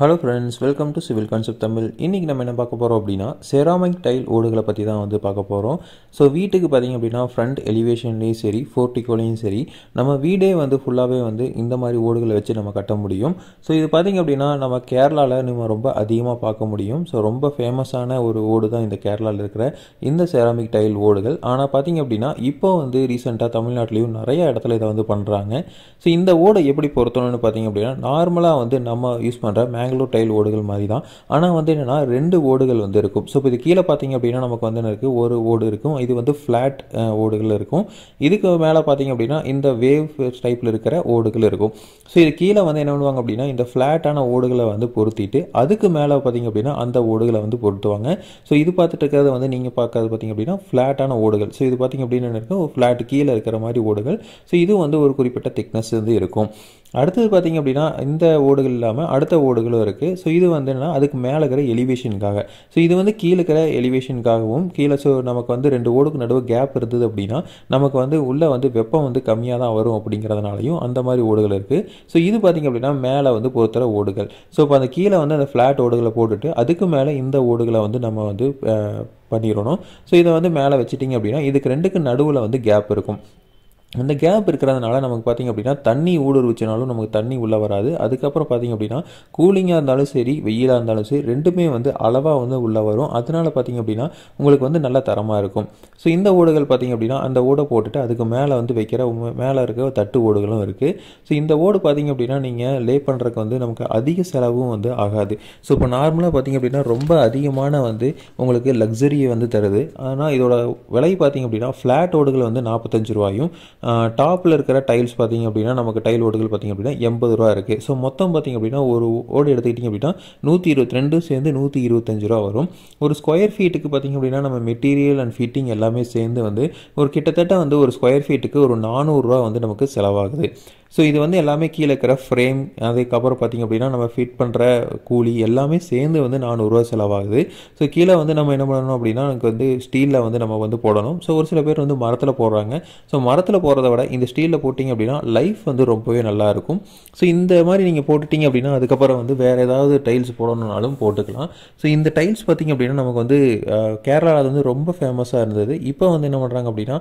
hello friends welcome to civil concept Tamil இன்றைக்கி நம்ம என்ன பார்க்க போகிறோம் அப்படின்னா செராமிக் டைல் ஓடுகளை பற்றி தான் வந்து பார்க்க போகிறோம் ஸோ வீட்டுக்கு பார்த்திங்க அப்படின்னா ஃப்ரண்ட் எலிவேஷன்லேயும் சரி ஃபோர்டிகோலையும் சரி நம்ம வீடே வந்து ஃபுல்லாகவே வந்து இந்த மாதிரி ஓடுகளை வச்சு நம்ம கட்ட முடியும் ஸோ இது பார்த்திங்க அப்படின்னா நம்ம கேரளாவில் நம்ம ரொம்ப அதிகமாக பார்க்க முடியும் ஸோ ரொம்ப ஃபேமஸான ஒரு ஓடு தான் இந்த கேரளாவில் இருக்கிற இந்த செராமிக் டைல் ஓடுகள் ஆனால் பார்த்திங்க அப்படின்னா இப்போ வந்து ரீசெண்டாக தமிழ்நாட்டிலையும் நிறைய இடத்துல இதை வந்து பண்ணுறாங்க ஸோ இந்த ஓடை எப்படி பொருத்தணும்னு பார்த்திங்க அப்படின்னா நார்மலாக வந்து நம்ம யூஸ் பண்ணுற மேங் பெங்களூர் டைல் ஓடுகள் மாதிரி தான் ஆனால் வந்து என்னென்னா ரெண்டு ஓடுகள் வந்து இருக்கும் ஸோ இப்போ இது கீழே பார்த்தீங்க அப்படின்னா நமக்கு வந்து என்ன இருக்குது ஒரு ஓடு இருக்கும் இது வந்து ஃப்ளாட் ஓடுகள் இருக்கும் இதுக்கு மேலே பார்த்தீங்க அப்படின்னா இந்த வேவ் டைப்பில் இருக்கிற ஓடுகள் இருக்கும் ஸோ இது கீழே வந்து என்ன பண்ணுவாங்க அப்படின்னா இந்த ஃப்ளாட்டான ஓடுகளை வந்து பொருத்திட்டு அதுக்கு மேலே பார்த்தீங்க அப்படின்னா அந்த ஓடுகளை வந்து பொருத்துவாங்க ஸோ இது பார்த்துட்டு இருக்கிறத வந்து நீங்கள் பார்க்கறது பார்த்தீங்க அப்படின்னா ஃப்ளாட்டான ஓடுகள் ஸோ இது பார்த்தீங்க அப்படின்னு என்ன இருக்கும் ஃப்ளாட் கீழே இருக்கிற மாதிரி ஓடுகள் ஸோ இது வந்து ஒரு குறிப்பிட்ட திக்னஸ் வந்து இருக்கும் அடுத்தது பார்த்திங்க அப்படின்னா இந்த ஓடுகள் இல்லாமல் அடுத்த ஓடுகளும் இருக்குது ஸோ இது வந்து என்னென்னா அதுக்கு மேலே இருக்கிற எலிவேஷனுக்காக ஸோ இது வந்து கீழே இருக்கிற எலிவேஷனுக்காகவும் கீழே ஸோ நமக்கு வந்து ரெண்டு ஓடுக்கு நடுவு கேப் இருந்தது அப்படின்னா நமக்கு வந்து உள்ளே வந்து வெப்பம் வந்து கம்மியாக தான் வரும் அப்படிங்கிறதுனாலையும் அந்த மாதிரி ஓடுகள் இருக்குது ஸோ இது பார்த்திங்க அப்படின்னா மேலே வந்து பொறுத்தர ஓடுகள் ஸோ இப்போ அந்த கீழே வந்து அந்த ஃப்ளாட் ஓடுகளை போட்டுட்டு அதுக்கு மேலே இந்த ஓடுகளை வந்து நம்ம வந்து பண்ணிடணும் ஸோ இதை வந்து மேலே வச்சுட்டிங்க அப்படின்னா இதுக்கு ரெண்டுக்கு நடுவில் வந்து கேப் இருக்கும் அந்த கேப் இருக்கிறதுனால நமக்கு பார்த்திங்க அப்படின்னா தண்ணி ஊடுருவிச்சினாலும் நமக்கு தண்ணி உள்ளே வராது அதுக்கப்புறம் பார்த்திங்க அப்படின்னா கூலிங்காக இருந்தாலும் சரி வெயிலாக இருந்தாலும் சரி ரெண்டுமே வந்து அளவாக வந்து உள்ளே வரும் அதனால் பார்த்திங்க அப்படின்னா உங்களுக்கு வந்து நல்ல தரமாக இருக்கும் ஸோ இந்த ஓடுகள் பார்த்திங்க அப்படின்னா அந்த ஓடை போட்டுட்டு அதுக்கு மேலே வந்து வைக்கிற மேலே இருக்க தட்டு ஓடுகளும் இருக்குது ஸோ இந்த ஓடு பார்த்திங்க அப்படின்னா நீங்கள் லே பண்ணுறதுக்கு வந்து நமக்கு அதிக செலவும் வந்து ஆகாது ஸோ இப்போ நார்மலாக பார்த்திங்க அப்படின்னா ரொம்ப அதிகமான வந்து உங்களுக்கு லக்ஸரியை வந்து தருது ஆனால் இதோட விலை பார்த்திங்க அப்படின்னா ஃப்ளாட் ஓடுகள் வந்து நாற்பத்தஞ்சு ரூபாயும் டாப்பில் இருக்கிற டைல்ஸ் பார்த்திங்க அப்படின்னா நமக்கு டைல் ஓடுகள் பார்த்திங்க அப்படின்னா எண்பது ரூபா இருக்குது ஸோ மொத்தம் பார்த்திங்க அப்படின்னா ஒரு ஓடு எடுத்துக்கிட்டிங்க அப்படின்னா நூற்றி இருபத்தி ரெண்டு சேர்ந்து நூற்றி இருபத்தஞ்சு ரூபா வரும் ஒரு ஸ்கொயர் ஃபீட்டுக்கு பார்த்திங்க அப்படின்னா நம்ம மெட்டீரியல் அண்ட் ஃபிட்டிங் எல்லாமே சேர்ந்து வந்து ஒரு கிட்டத்தட்ட வந்து ஒரு ஸ்கொயர் ஃபீட்டுக்கு ஒரு நானூறுரூவா வந்து நமக்கு செலவாகுது ஸோ இது வந்து எல்லாமே கீழே இருக்கிற ஃப்ரேம் அதுக்கப்புறம் பார்த்திங்க அப்படின்னா நம்ம ஃபிட் பண்ணுற கூலி எல்லாமே சேர்ந்து வந்து நானூறுரூவா செலவாகுது ஸோ கீழே வந்து நம்ம என்ன பண்ணணும் அப்படின்னா எனக்கு வந்து ஸ்டீலில் வந்து நம்ம வந்து போடணும் ஸோ ஒரு சில பேர் வந்து மரத்தில் போடுறாங்க ஸோ மரத்தில் போடுறத விட இந்த ஸ்டீலில் போட்டிங்க அப்படின்னா லைஃப் வந்து ரொம்பவே நல்லாயிருக்கும் ஸோ இந்த மாதிரி நீங்கள் போட்டுட்டிங்க அப்படின்னா அதுக்கப்புறம் வந்து வேறு ஏதாவது டைல்ஸ் போடணுன்னாலும் போட்டுக்கலாம் ஸோ இந்த டைல்ஸ் பார்த்திங்க அப்படின்னா நமக்கு வந்து கேரளாவில் வந்து ரொம்ப ஃபேமஸாக இருந்தது இப்போ வந்து என்ன பண்ணுறாங்க அப்படின்னா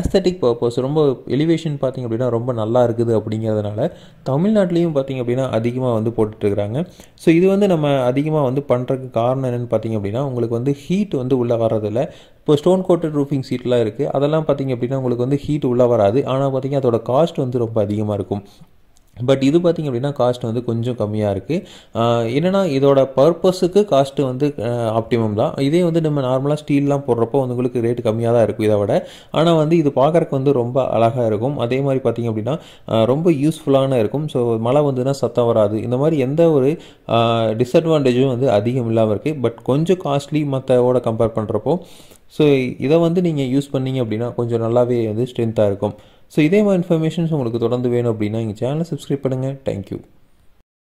ஆஸ்தட்டிக் பர்பஸ் ரொம்ப எலிவேஷன் பார்த்திங்க அப்படின்னா ரொம்ப நல்லா இருக்குது அப்படி அப்படிங்கிறதுனால தமிழ்நாட்டிலையும் பார்த்திங்க அப்படின்னா அதிகமாக வந்து போட்டுட்ருக்குறாங்க ஸோ இது வந்து நம்ம அதிகமாக வந்து பண்ணுறதுக்கு காரணம் என்னென்னு பார்த்திங்க அப்படின்னா உங்களுக்கு வந்து ஹீட் வந்து உள்ளே வர்றதில்ல இப்போ ஸ்டோன் கோட்டட் ரூஃபிங் சீட்லாம் இருக்குது அதெல்லாம் பார்த்திங்க அப்படின்னா உங்களுக்கு வந்து ஹீட் உள்ளே வராது ஆனால் பார்த்திங்கன்னா அதோட காஸ்ட் வந்து ரொம்ப அதிகமாக இருக்கும் பட் இது பார்த்திங்க அப்படின்னா காஸ்ட் வந்து கொஞ்சம் கம்மியாக இருக்குது என்னென்னா இதோட பர்பஸுக்கு காஸ்ட்டு வந்து ஆப்டிமம் தான் இதே வந்து நம்ம நார்மலாக ஸ்டீல்லாம் போடுறப்போ வந்து உங்களுக்கு ரேட் கம்மியாக தான் இருக்கும் இதை விட ஆனால் வந்து இது பார்க்குறக்கு வந்து ரொம்ப அழகாக இருக்கும் அதே மாதிரி பார்த்திங்க அப்படின்னா ரொம்ப யூஸ்ஃபுல்லான இருக்கும் ஸோ மழை வந்துன்னா சத்தம் வராது இந்த மாதிரி எந்த ஒரு டிஸ்அட்வான்டேஜும் வந்து அதிகம் இல்லாமல் இருக்குது பட் கொஞ்சம் காஸ்ட்லி மற்றவோட கம்பேர் பண்ணுறப்போ ஸோ இதை வந்து நீங்கள் யூஸ் பண்ணிங்க அப்படின்னா கொஞ்சம் நல்லாவே வந்து ஸ்ட்ரென்த்தாக இருக்கும் ஸோ இதே மாதிரி இன்ஃபர்மேஷன்ஸ் உங்களுக்கு தொடர்ந்து வேணும் அப்படின்னா எங்கள் சேனலை சப்ஸ்கிரைப் பண்ணுங்கள் தேங்க்யூ